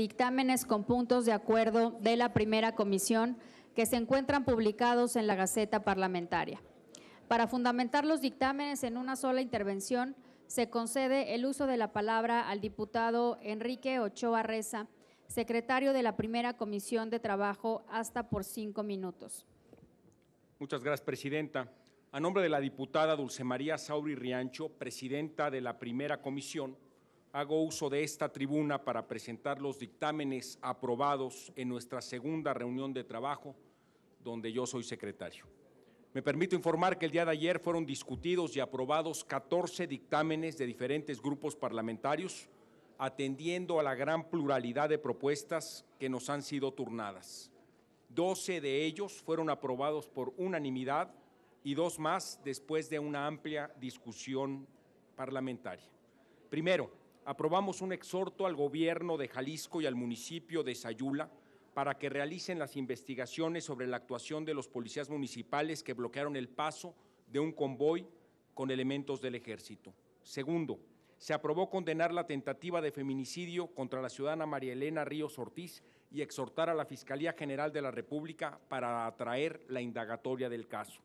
dictámenes con puntos de acuerdo de la primera comisión que se encuentran publicados en la Gaceta Parlamentaria. Para fundamentar los dictámenes en una sola intervención, se concede el uso de la palabra al diputado Enrique Ochoa Reza, secretario de la primera comisión de trabajo, hasta por cinco minutos. Muchas gracias, presidenta. A nombre de la diputada Dulce María Sauri Riancho, presidenta de la primera comisión, hago uso de esta tribuna para presentar los dictámenes aprobados en nuestra segunda reunión de trabajo, donde yo soy secretario. Me permito informar que el día de ayer fueron discutidos y aprobados 14 dictámenes de diferentes grupos parlamentarios, atendiendo a la gran pluralidad de propuestas que nos han sido turnadas. 12 de ellos fueron aprobados por unanimidad y dos más después de una amplia discusión parlamentaria. Primero, aprobamos un exhorto al gobierno de Jalisco y al municipio de Sayula para que realicen las investigaciones sobre la actuación de los policías municipales que bloquearon el paso de un convoy con elementos del ejército. Segundo, se aprobó condenar la tentativa de feminicidio contra la ciudadana María Elena Ríos Ortiz y exhortar a la Fiscalía General de la República para atraer la indagatoria del caso.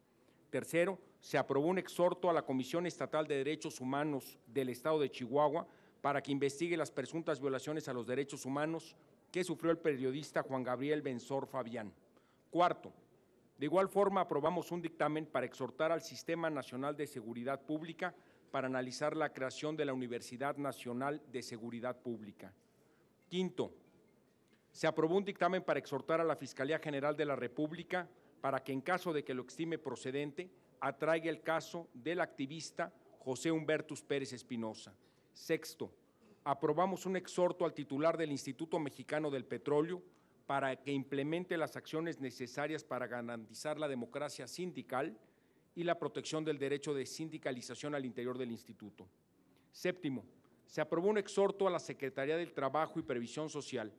Tercero, se aprobó un exhorto a la Comisión Estatal de Derechos Humanos del Estado de Chihuahua para que investigue las presuntas violaciones a los derechos humanos que sufrió el periodista Juan Gabriel Benzor Fabián. Cuarto, de igual forma aprobamos un dictamen para exhortar al Sistema Nacional de Seguridad Pública para analizar la creación de la Universidad Nacional de Seguridad Pública. Quinto, se aprobó un dictamen para exhortar a la Fiscalía General de la República para que en caso de que lo estime procedente, atraiga el caso del activista José Humbertus Pérez Espinosa. Sexto, aprobamos un exhorto al titular del Instituto Mexicano del Petróleo para que implemente las acciones necesarias para garantizar la democracia sindical y la protección del derecho de sindicalización al interior del instituto. Séptimo, se aprobó un exhorto a la Secretaría del Trabajo y Previsión Social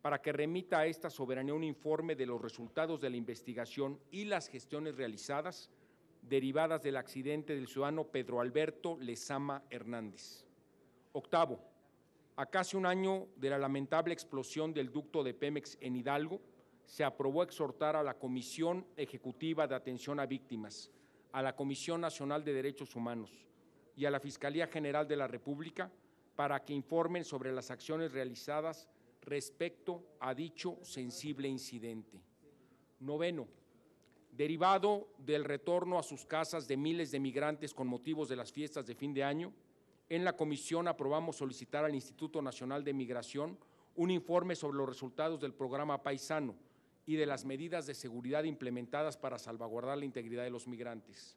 para que remita a esta soberanía un informe de los resultados de la investigación y las gestiones realizadas derivadas del accidente del ciudadano Pedro Alberto Lezama Hernández. Octavo, a casi un año de la lamentable explosión del ducto de Pemex en Hidalgo, se aprobó exhortar a la Comisión Ejecutiva de Atención a Víctimas, a la Comisión Nacional de Derechos Humanos y a la Fiscalía General de la República para que informen sobre las acciones realizadas respecto a dicho sensible incidente. Noveno, derivado del retorno a sus casas de miles de migrantes con motivos de las fiestas de fin de año, en la comisión aprobamos solicitar al Instituto Nacional de Migración un informe sobre los resultados del programa Paisano y de las medidas de seguridad implementadas para salvaguardar la integridad de los migrantes.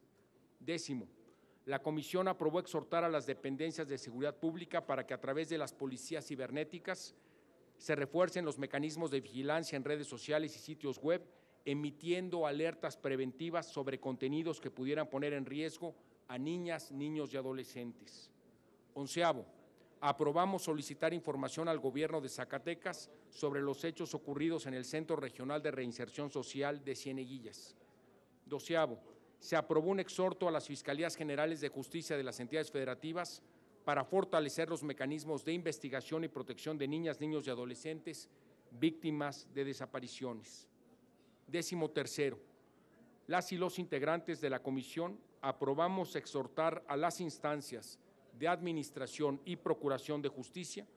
Décimo, la comisión aprobó exhortar a las dependencias de seguridad pública para que a través de las policías cibernéticas se refuercen los mecanismos de vigilancia en redes sociales y sitios web, emitiendo alertas preventivas sobre contenidos que pudieran poner en riesgo a niñas, niños y adolescentes. Onceavo, aprobamos solicitar información al Gobierno de Zacatecas sobre los hechos ocurridos en el Centro Regional de Reinserción Social de Cieneguillas. Doceavo, se aprobó un exhorto a las Fiscalías Generales de Justicia de las entidades federativas para fortalecer los mecanismos de investigación y protección de niñas, niños y adolescentes víctimas de desapariciones. Décimo tercero, las y los integrantes de la comisión aprobamos exhortar a las instancias de Administración y Procuración de Justicia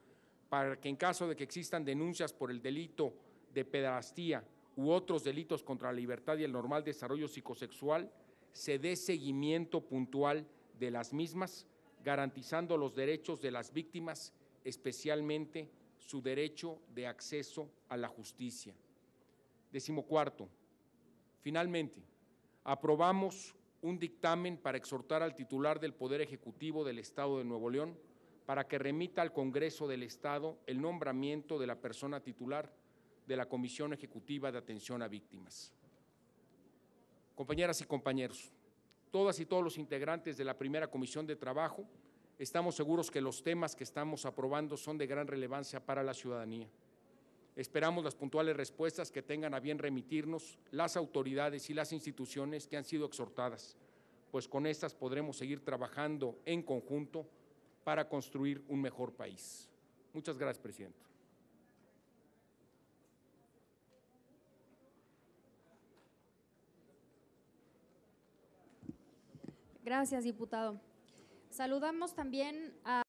para que en caso de que existan denuncias por el delito de pedastía u otros delitos contra la libertad y el normal desarrollo psicosexual, se dé seguimiento puntual de las mismas, garantizando los derechos de las víctimas, especialmente su derecho de acceso a la justicia. cuarto, finalmente, aprobamos un dictamen para exhortar al titular del Poder Ejecutivo del Estado de Nuevo León para que remita al Congreso del Estado el nombramiento de la persona titular de la Comisión Ejecutiva de Atención a Víctimas. Compañeras y compañeros, todas y todos los integrantes de la primera Comisión de Trabajo estamos seguros que los temas que estamos aprobando son de gran relevancia para la ciudadanía. Esperamos las puntuales respuestas que tengan a bien remitirnos las autoridades y las instituciones que han sido exhortadas, pues con estas podremos seguir trabajando en conjunto para construir un mejor país. Muchas gracias, presidente. Gracias, diputado. Saludamos también a...